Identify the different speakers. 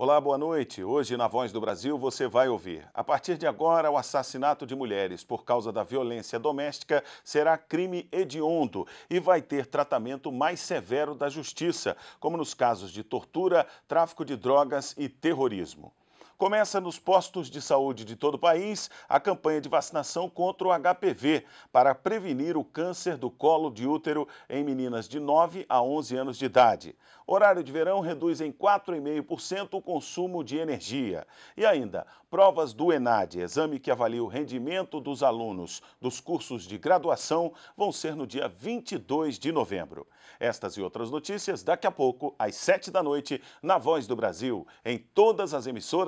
Speaker 1: Olá, boa noite. Hoje, na Voz do Brasil, você vai ouvir. A partir de agora, o assassinato de mulheres por causa da violência doméstica será crime hediondo e vai ter tratamento mais severo da justiça, como nos casos de tortura, tráfico de drogas e terrorismo. Começa nos postos de saúde de todo o país a campanha de vacinação contra o HPV para prevenir o câncer do colo de útero em meninas de 9 a 11 anos de idade. Horário de verão reduz em 4,5% o consumo de energia. E ainda, provas do ENAD, exame que avalia o rendimento dos alunos dos cursos de graduação, vão ser no dia 22 de novembro. Estas e outras notícias daqui a pouco, às 7 da noite, na Voz do Brasil, em todas as emissoras